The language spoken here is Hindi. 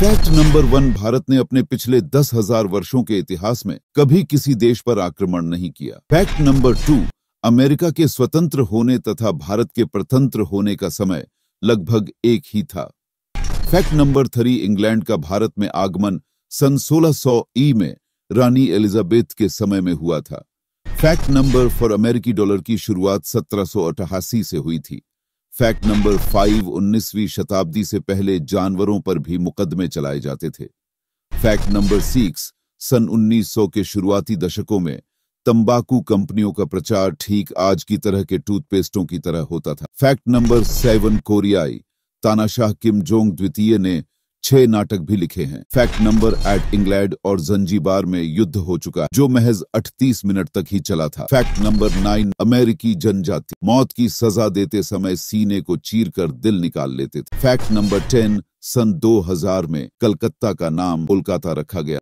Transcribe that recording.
फैक्ट नंबर वन भारत ने अपने पिछले दस हजार वर्षो के इतिहास में कभी किसी देश पर आक्रमण नहीं किया फैक्ट नंबर टू अमेरिका के स्वतंत्र होने तथा भारत के प्रतंत्र होने का समय लगभग एक ही था फैक्ट नंबर थ्री इंग्लैंड का भारत में आगमन सन 1600 ई में रानी एलिजाबेथ के समय में हुआ था फैक्ट नंबर फॉर अमेरिकी डॉलर की शुरुआत सत्रह से हुई थी फैक्ट नंबर फाइव उन्नीसवीं शताब्दी से पहले जानवरों पर भी मुकदमे चलाए जाते थे फैक्ट नंबर सिक्स सन 1900 के शुरुआती दशकों में तंबाकू कंपनियों का प्रचार ठीक आज की तरह के टूथपेस्टों की तरह होता था फैक्ट नंबर सेवन कोरियाई तानाशाह किम जोंग द्वितीय ने छह नाटक भी लिखे हैं फैक्ट नंबर एट इंग्लैंड और जंजीबार में युद्ध हो चुका जो महज 38 मिनट तक ही चला था फैक्ट नंबर नाइन अमेरिकी जनजाति मौत की सजा देते समय सीने को चीर कर दिल निकाल लेते थे फैक्ट नंबर टेन सन 2000 में कलकत्ता का नाम कोलकाता रखा गया